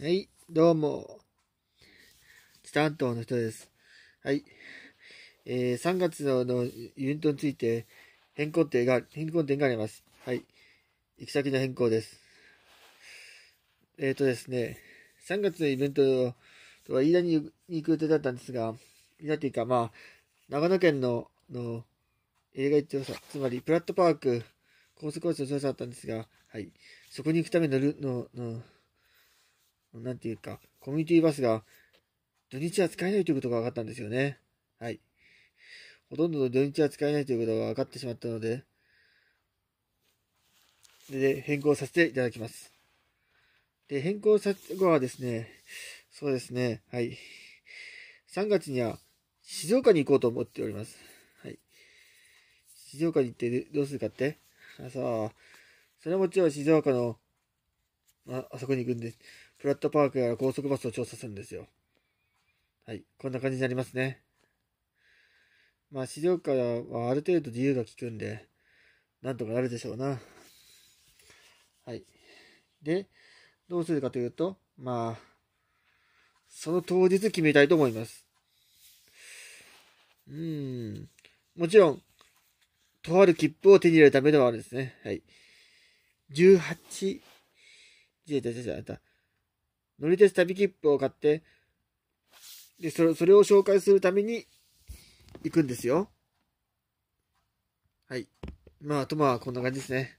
はい、どうも。北半島の人です。はい。えー、3月ののベントについて変更点が、変更点があります。はい。行き先の変更です。えっ、ー、とですね、3月のイベントとは飯田に行く予定だったんですが、飯田ていうか、まあ、長野県の、の映画調査、つまりプラットパーク、高速コースの調査だったんですが、はい。そこに行くためのルの、のなんていうか、コミュニティバスが土日は使えないということが分かったんですよね。はい。ほとんどの土日は使えないということが分かってしまったので、で、変更させていただきます。で、変更さ後はですね、そうですね、はい。3月には静岡に行こうと思っております。はい。静岡に行ってどうするかってあ、そう。それもちろん静岡のああそこに行くんで、プラットパークや高速バスを調査するんですよ。はい、こんな感じになりますね。まあ、資料館はある程度自由が利くんで、なんとかなるでしょうな。はい。で、どうするかというと、まあ、その当日決めたいと思います。うん。もちろん、とある切符を手に入れるためではあるんですね。はい。18違う違う違う、あった。乗り鉄旅切符を買って、で、それ、それを紹介するために行くんですよ。はい。まあ、とまあ、こんな感じですね。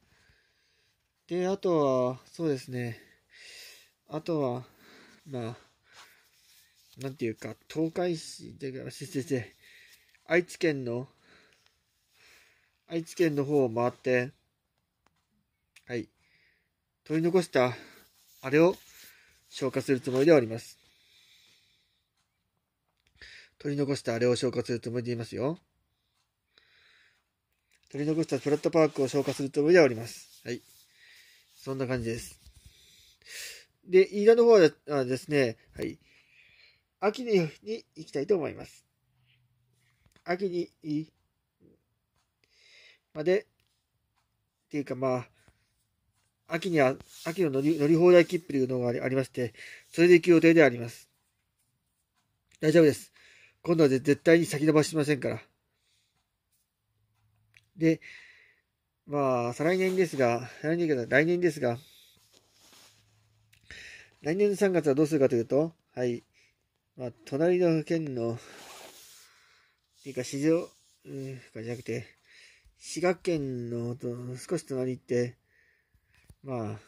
で、あとは、そうですね。あとは、まあ、なんていうか、東海市、で、先生、愛知県の、愛知県の方を回って、はい、取り残したあれを消化するつもりでおります。取り残したあれを消化するつもりでいますよ。取り残したプラットパークを消化するつもりでおります。はい。そんな感じです。で、飯田の方はですね、はい。秋にに行きたいと思います。秋にまで、っていうかまあ、秋には、秋の乗り乗り放題切符というのがありまして、それで行く予定であります。大丈夫です。今度は絶対に先延ばしませんから。で、まあ、再来年ですが、再来年が来年ですが、来年の3月はどうするかというと、はい、まあ、隣の県の、ていうか、市場、うん、じゃなくて、滋賀県のと少し隣行って、まあ、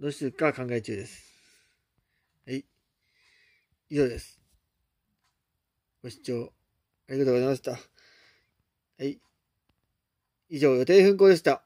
どうしてるか考え中です。はい。以上です。ご視聴ありがとうございました。はい。以上、予定変更でした。